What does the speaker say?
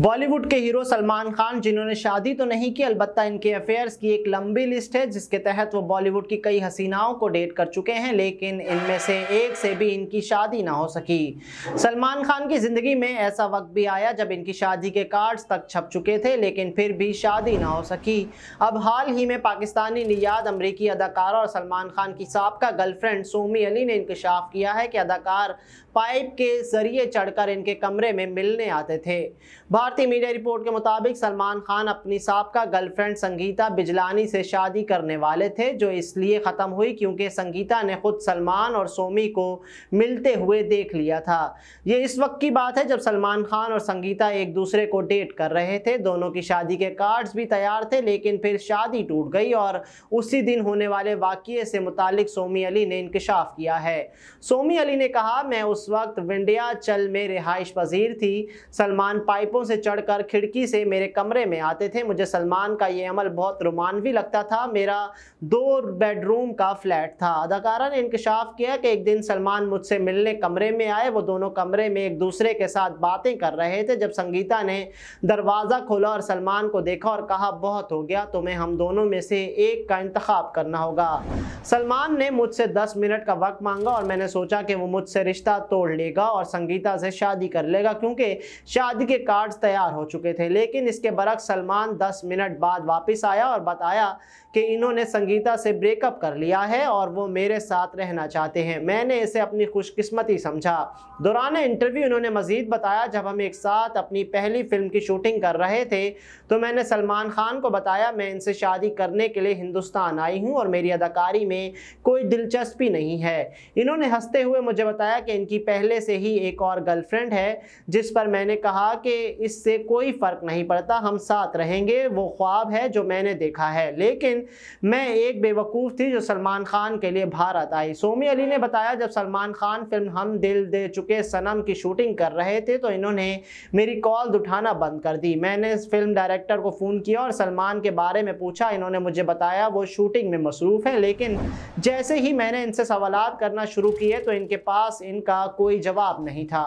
बॉलीवुड के हीरो सलमान खान जिन्होंने शादी तो नहीं की अलबत् इनके अफेयर्स की एक लंबी लिस्ट है जिसके तहत वो बॉलीवुड की कई हसीनाओं को डेट कर चुके हैं लेकिन इनमें से एक से भी इनकी शादी ना हो सकी सलमान खान की ज़िंदगी में ऐसा वक्त भी आया जब इनकी शादी के कार्ड्स तक छप चुके थे लेकिन फिर भी शादी ना हो सकी अब हाल ही में पाकिस्तानी नियाद अमरीकी अदाकारा और सलमान खान की सबका गर्लफ्रेंड सोमी अली ने इंकशाफ किया है कि अदाकार पाइप के ज़रिए चढ़कर इनके कमरे में मिलने आते थे भारतीय मीडिया रिपोर्ट के मुताबिक सलमान खान अपनी सबका गर्लफ्रेंड संगीता बिजलानी से शादी करने वाले थे जो इसलिए ख़त्म हुई क्योंकि संगीता ने खुद सलमान और सोमी को मिलते हुए देख लिया था ये इस वक्त की बात है जब सलमान खान और संगीता एक दूसरे को डेट कर रहे थे दोनों की शादी के कार्ड्स भी तैयार थे लेकिन फिर शादी टूट गई और उसी दिन होने वाले वाक़े से मुतल सोमी अली ने इंकशाफ किया है सोमी अली ने कहा मैं उस वक्त विंडिया चल में रिहाइश पजीर थी सलमान पाइपों से चढ़कर खिड़की से मेरे कमरे में आते थे मुझे सलमान का ये अमल बहुत रोमानवी लगता था मेरा दो बेडरूम का फ्लैट था अदाकारा ने इंकशाफ किया कि एक दिन सलमान मुझसे मिलने कमरे में आए वो दोनों कमरे में एक दूसरे के साथ बातें कर रहे थे जब संगीता ने दरवाज़ा खोला और सलमान को देखा और कहा बहुत हो गया तुम्हें हम दोनों में से एक का इंतखब करना होगा सलमान ने मुझसे दस मिनट का वक्त मांगा और मैंने सोचा कि वो मुझसे रिश्ता तोड़ लेगा और संगीता से शादी कर लेगा क्योंकि शादी के कार्ड्स तैयार हो चुके थे लेकिन इसके बरक्स सलमान 10 मिनट बाद वापस आया और बताया कि इन्होंने संगीता से ब्रेकअप कर लिया है और वो मेरे साथ रहना चाहते हैं मैंने इसे अपनी खुशकस्मती समझा दौरान इंटरव्यू इन्होंने मज़ीद बताया जब हम एक साथ अपनी पहली फिल्म की शूटिंग कर रहे थे तो मैंने सलमान खान को बताया मैं इनसे शादी करने के लिए हिंदुस्तान आई हूँ और मेरी अदाकारी में कोई दिलचस्पी नहीं है इन्होंने हंसते हुए मुझे बताया कि इनकी पहले से ही एक और गर्लफ्रेंड है जिस पर मैंने कहा कि इस इससे कोई फ़र्क नहीं पड़ता हम साथ रहेंगे वो ख्वाब है जो मैंने देखा है लेकिन मैं एक बेवकूफ़ थी जो सलमान खान के लिए भारत आई सोमी अली ने बताया जब सलमान खान फिल्म हम दिल दे चुके सनम की शूटिंग कर रहे थे तो इन्होंने मेरी कॉल उठाना बंद कर दी मैंने फिल्म डायरेक्टर को फ़ोन किया और सलमान के बारे में पूछा इन्होंने मुझे बताया वो शूटिंग में मसरूफ़ है लेकिन जैसे ही मैंने इनसे सवाल करना शुरू किए तो इनके पास इनका कोई जवाब नहीं था